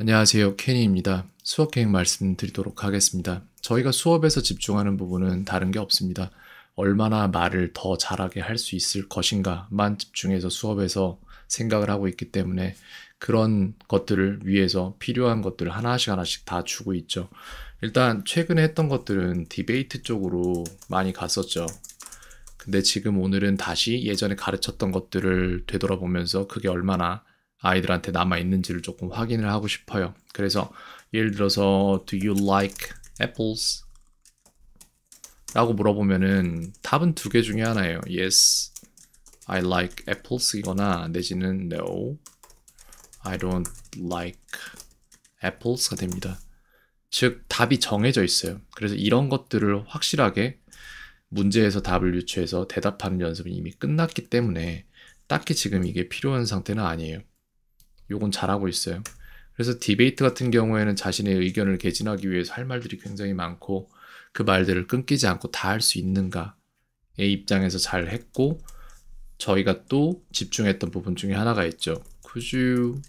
안녕하세요. 케니입니다. 수업 계획 말씀드리도록 하겠습니다. 저희가 수업에서 집중하는 부분은 다른 게 없습니다. 얼마나 말을 더 잘하게 할 수 있을 것인가만 집중해서 수업에서 생각을 하고 있기 때문에 그런 것들을 위해서 필요한 것들을 하나씩 하나씩 다 주고 있죠. 일단 최근에 했던 것들은 디베이트 쪽으로 많이 갔었죠. 근데 지금 오늘은 다시 예전에 가르쳤던 것들을 되돌아보면서 그게 얼마나 아이들한테 남아 있는지를 조금 확인을 하고 싶어요. 그래서 예를 들어서 Do you like apples? 라고 물어보면은 답은 두 개 중에 하나예요. Yes, I like apples 이거나 내지는 No, I don't like apples가 됩니다. 즉 답이 정해져 있어요. 그래서 이런 것들을 확실하게 문제에서 답을 유추해서 대답하는 연습은 이미 끝났기 때문에 딱히 지금 이게 필요한 상태는 아니에요. 요건 잘하고 있어요. 그래서 디베이트 같은 경우에는 자신의 의견을 개진하기 위해서 할 말들이 굉장히 많고 그 말들을 끊기지 않고 다 할 수 있는가의 입장에서 잘 했고 저희가 또 집중했던 부분 중에 하나가 있죠. Could you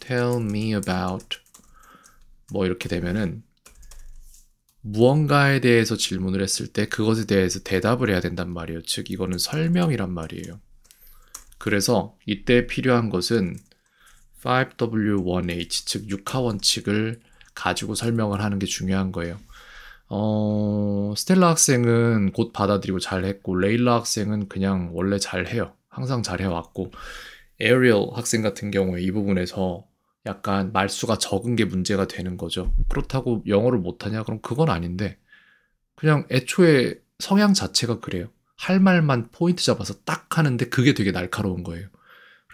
tell me about 뭐 이렇게 되면은 무언가에 대해서 질문을 했을 때 그것에 대해서 대답을 해야 된단 말이에요. 즉 이거는 설명이란 말이에요. 그래서 이때 필요한 것은 5W1H 즉 육하 원칙을 가지고 설명을 하는 게 중요한 거예요. 어, 스텔라 학생은 곧 받아들이고 잘했고 레일라 학생은 그냥 원래 잘해요. 항상 잘해왔고 에리얼 학생 같은 경우에 이 부분에서 약간 말수가 적은 게 문제가 되는 거죠. 그렇다고 영어를 못하냐? 그럼 그건 아닌데 그냥 애초에 성향 자체가 그래요. 할 말만 포인트 잡아서 딱 하는데 그게 되게 날카로운 거예요.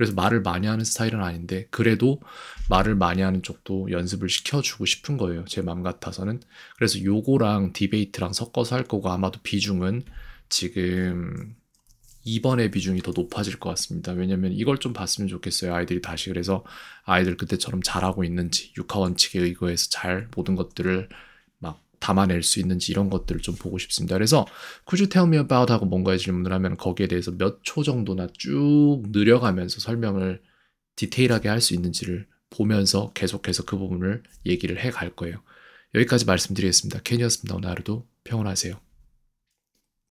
그래서 말을 많이 하는 스타일은 아닌데 그래도 말을 많이 하는 쪽도 연습을 시켜주고 싶은 거예요. 제 맘 같아서는. 그래서 요거랑 디베이트랑 섞어서 할 거고 아마도 비중은 지금 이번에 비중이 더 높아질 것 같습니다. 왜냐면 이걸 좀 봤으면 좋겠어요. 아이들이 다시 그래서 아이들 그때처럼 잘하고 있는지 육하원칙에 의거해서 잘 모든 것들을 담아낼 수 있는지 이런 것들을 좀 보고 싶습니다. 그래서 Could you tell me about 하고 뭔가의 질문을 하면 거기에 대해서 몇 초 정도나 쭉 느려가면서 설명을 디테일하게 할 수 있는지를 보면서 계속해서 그 부분을 얘기를 해 갈 거예요. 여기까지 말씀드리겠습니다. 케니였습니다. 오늘 하루도 평온하세요.